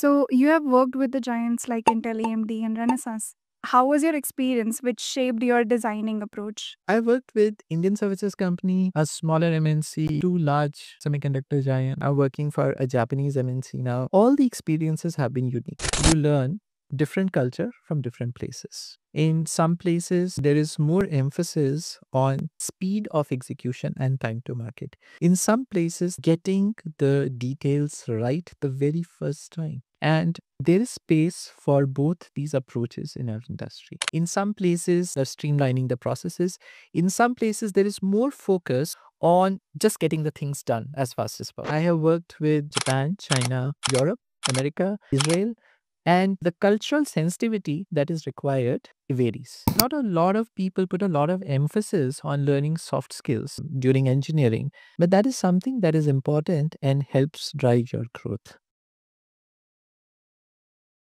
So you have worked with the giants like Intel, AMD, and Renaissance. How was your experience which shaped your designing approach? I worked with Indian services company, a smaller MNC, two large semiconductor giant. I'm working for a Japanese MNC now. All the experiences have been unique. You learn different culture from different places. In some places, there is more emphasis on speed of execution and time to market. In some places, getting the details right the very first time. And there is space for both these approaches in our industry. In some places, they're streamlining the processes. In some places, there is more focus on just getting the things done as fast as possible. I have worked with Japan, China, Europe, America, Israel, and the cultural sensitivity that is required varies. Not a lot of people put a lot of emphasis on learning soft skills during engineering, but that is something that is important and helps drive your growth.